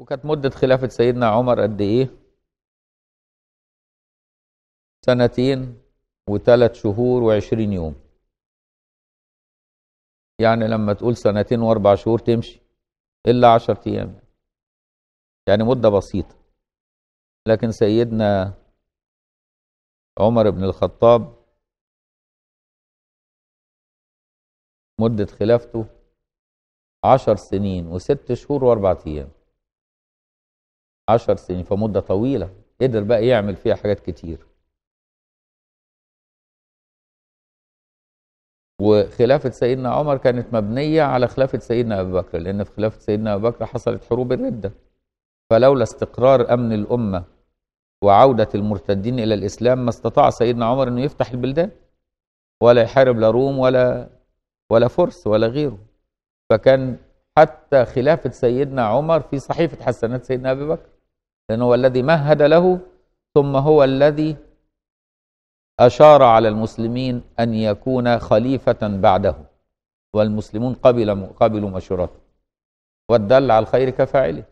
وكانت مدة خلافة سيدنا عمر قد إيه؟ سنتين وثلاث شهور وعشرين يوم يعني لما تقول سنتين واربع شهور تمشي إلا عشر أيام يعني مدة بسيطة لكن سيدنا عمر بن الخطاب مدة خلافته عشر سنين وست شهور واربع أيام 10 سنين فمدة طويلة قدر بقى يعمل فيها حاجات كتير وخلافة سيدنا عمر كانت مبنية على خلافة سيدنا أبي بكر لأن في خلافة سيدنا أبي بكر حصلت حروب الردة فلولا استقرار أمن الأمة وعودة المرتدين إلى الإسلام ما استطاع سيدنا عمر أنه يفتح البلدان ولا يحارب لا روم ولا ولا فرس ولا غيره فكان حتى خلافة سيدنا عمر في صحيفة حسنات سيدنا أبي بكر لأنه هو الذي مهد له ثم هو الذي أشار على المسلمين أن يكون خليفة بعده والمسلمون قبل قبلوا مشورته والدل على الخير كفاعله